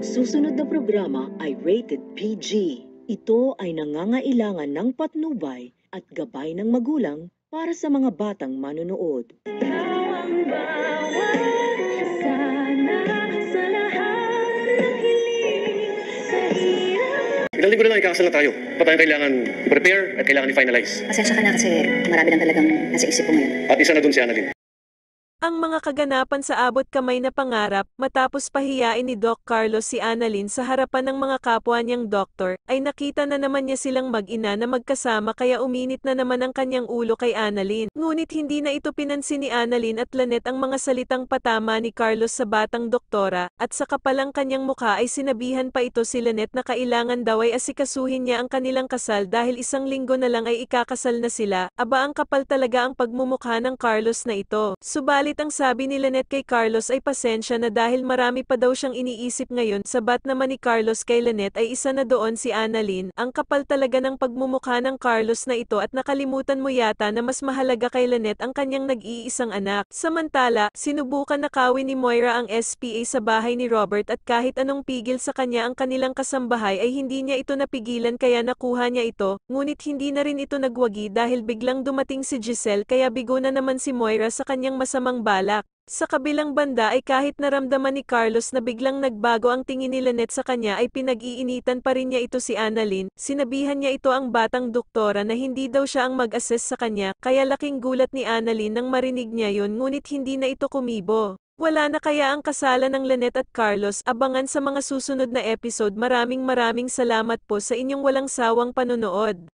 Ang susunod na programa ay rated PG. Ito ay nangangailangan ng patnubay at gabay ng magulang para sa mga batang manonood. Ilang ko na lang ikakasal na tayo. Pa tayo kailangan prepare at kailangan i-finalize. Pasensya ka na kasi marami lang talagang nasa isip ko ngayon. At isa na dun si Annalyn. Ang mga kaganapan sa abot kamay na pangarap, matapos pahiyain ni Doc Carlos si Annalyn sa harapan ng mga kapwa niyang doktor, ay nakita na naman niya silang mag-ina na magkasama kaya uminit na naman ang kanyang ulo kay Annalyn. Ngunit hindi na ito pinansin ni Annalyn at Lanet ang mga salitang patama ni Carlos sa batang doktora, at sa kapalang kanyang mukha ay sinabihan pa ito si Lanet na kailangan daw ay asikasuhin niya ang kanilang kasal dahil isang linggo na lang ay ikakasal na sila, aba ang kapal talaga ang pagmumukha ng Carlos na ito. Subalit Subalit ang sabi ni Lynette kay Carlos ay pasensya na dahil marami pa daw siyang iniisip ngayon. Sabat naman ni Carlos kay Lynette ay isa na doon si Annalyn. Ang kapal talaga ng pagmumukha ng Carlos na ito at nakalimutan mo yata na mas mahalaga kay Lynette ang kanyang nag-iisang anak. Samantala, sinubukan na kawin ni Moira ang SPA sa bahay ni Robert at kahit anong pigil sa kanya ang kanilang kasambahay ay hindi niya ito napigilan kaya nakuha niya ito. Ngunit hindi na rin ito nagwagi dahil biglang dumating si Giselle kaya bigo na naman si Moira sa kanyang masamang ang balak. Sa kabilang banda ay kahit naramdaman ni Carlos na biglang nagbago ang tingin ni Lynette sa kanya ay pinag-iinitan pa rin niya ito si Annalyn, sinabihan niya ito ang batang doktora na hindi daw siya ang mag-assess sa kanya, kaya laking gulat ni Annalyn nang marinig niya yon ngunit hindi na ito kumibo. Wala na kaya ang kasalan ng Lynette at Carlos, abangan sa mga susunod na episode maraming maraming salamat po sa inyong walang sawang panonood.